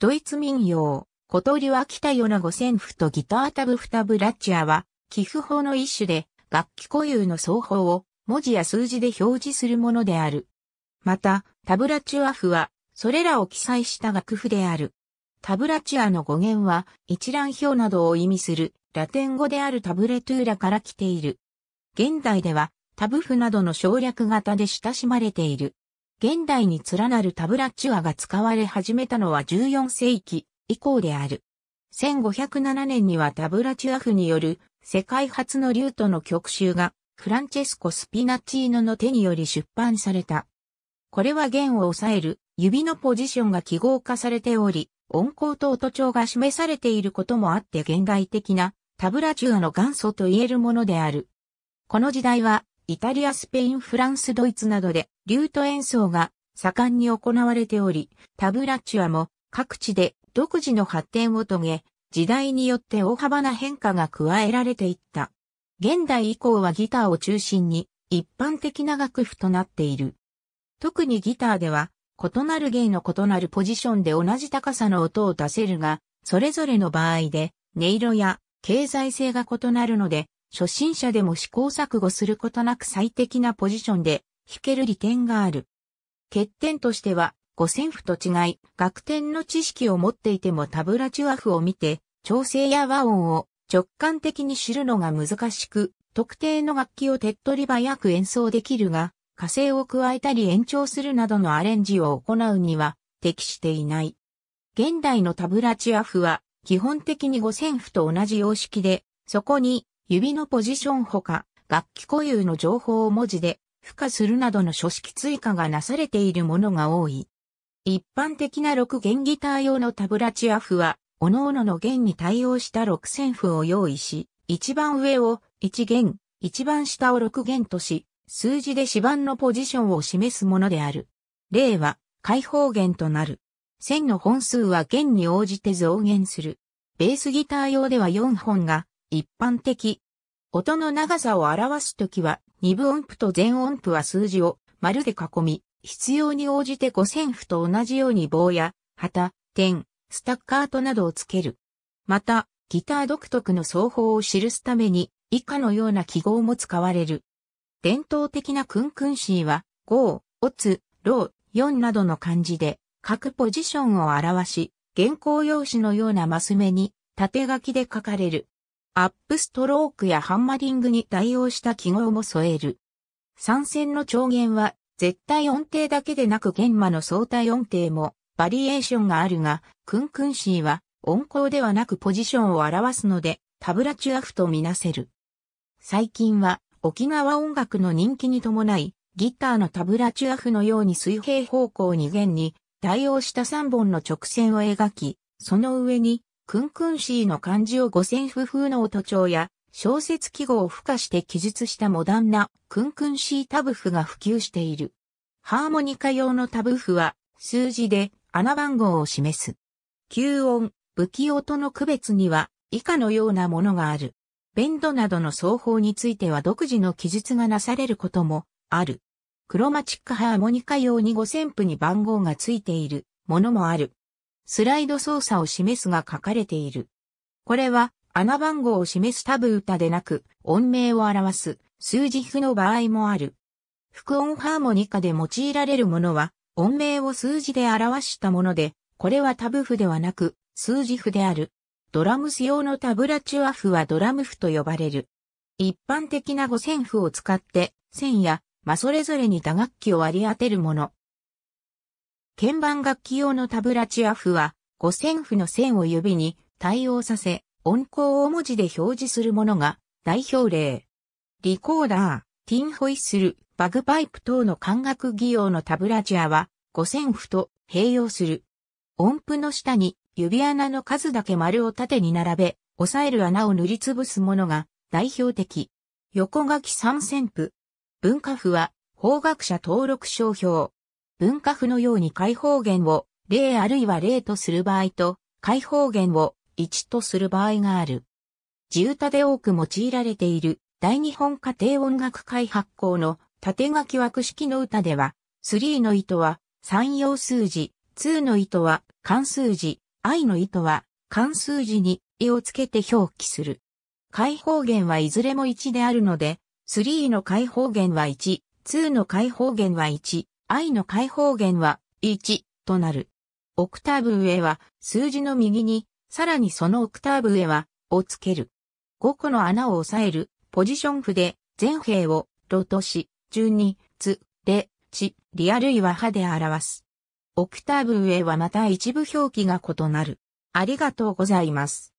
ドイツ民謡、小鳥は北よな五千譜とギタータブフタブラッチアは、寄付法の一種で、楽器固有の奏法を文字や数字で表示するものである。また、タブラチュア譜は、それらを記載した楽譜である。タブラチュアの語源は、一覧表などを意味する、ラテン語であるタブレトゥーラから来ている。現代では、タブ譜などの省略型で親しまれている。現代に連なるタブラチュアが使われ始めたのは14世紀以降である。1507年にはタブラチュア府による世界初のリュートの曲集がフランチェスコ・スピナチーノの手により出版された。これは弦を押さえる指のポジションが記号化されており、音高と音調が示されていることもあって現代的なタブラチュアの元祖と言えるものである。この時代はイタリア、スペイン、フランス、ドイツなどで、リュート演奏が盛んに行われており、タブラチュアも各地で独自の発展を遂げ、時代によって大幅な変化が加えられていった。現代以降はギターを中心に一般的な楽譜となっている。特にギターでは異なる弦の異なるポジションで同じ高さの音を出せるが、それぞれの場合で音色や経済性が異なるので初心者でも試行錯誤することなく最適なポジションで弾ける利点がある。欠点としては、五線譜と違い、楽天の知識を持っていてもタブラチュア譜を見て、調整や和音を直感的に知るのが難しく、特定の楽器を手っ取り早く演奏できるが、火星を加えたり延長するなどのアレンジを行うには適していない。現代のタブラチュア譜は基本的に五線譜と同じ様式で、そこに指のポジションほか、楽器固有の情報を文字で、付加するなどの書式追加がなされているものが多い。一般的な6弦ギター用のタブラチア譜は、各々の弦に対応した6線譜を用意し、一番上を1弦、一番下を6弦とし、数字で指板のポジションを示すものである。例は、開放弦となる。線の本数は弦に応じて増減する。ベースギター用では4本が一般的。音の長さを表すときは、二分音符と全音符は数字を丸で囲み、必要に応じて五線譜と同じように棒や、旗、点、スタッカートなどをつける。また、ギター独特の奏法を記すために、以下のような記号も使われる。伝統的なクンクンシーは、ゴー、オツ、ロー、ンなどの漢字で、各ポジションを表し、原稿用紙のようなマス目に、縦書きで書かれる。アップストロークやハンマリングに対応した記号も添える。参戦の調弦は、絶対音程だけでなく弦間の相対音程も、バリエーションがあるが、クンクンシーは、音高ではなくポジションを表すので、タブラチュアフとみなせる。最近は、沖縄音楽の人気に伴い、ギターのタブラチュアフのように水平方向に弦に、対応した3本の直線を描き、その上にクンクンシーの漢字を五線譜風の音帳や小説記号を付加して記述したモダンなクンクンシータブ譜が普及している。ハーモニカ用のタブ譜は数字で穴番号を示す。吸音、武器音の区別には以下のようなものがある。ベンドなどの奏法については独自の記述がなされることもある。クロマチックハーモニカ用に五線譜に番号がついているものもある。スライド操作を示すが書かれている。これは穴番号を示すタブ歌でなく、音名を表す数字符の場合もある。副音ハーモニカで用いられるものは、音名を数字で表したもので、これはタブ譜ではなく、数字譜である。ドラムス用のタブラチュア符はドラム譜と呼ばれる。一般的な五線符を使って、線や、まそれぞれに打楽器を割り当てるもの。鍵盤楽器用のタブラチア譜は、五線譜の線を指に対応させ、音高を文字で表示するものが代表例。リコーダー、ティンホイッスル、バグパイプ等の管楽技用のタブラチアは、五線譜と併用する。音符の下に指穴の数だけ丸を縦に並べ、押さえる穴を塗りつぶすものが代表的。横書き三線譜。文化譜は、法学者登録商標。文化譜のように開放弦を0あるいは0とする場合と、開放弦を1とする場合がある。地歌で多く用いられている大日本家庭音楽会発行の縦書き枠式の歌では、3の糸は3要数字、2の糸は関数字、i の糸は関数字に絵をつけて表記する。開放弦はいずれも1であるので、3の開放弦は1、2の開放弦は1、愛の解放弦は1となる。オクターブ上は数字の右に、さらにそのオクターブ上はをつける。5個の穴を押さえるポジション符で全兵をロトし、順に、つ、れ、ち、リアルイは歯で表す。オクターブ上はまた一部表記が異なる。ありがとうございます。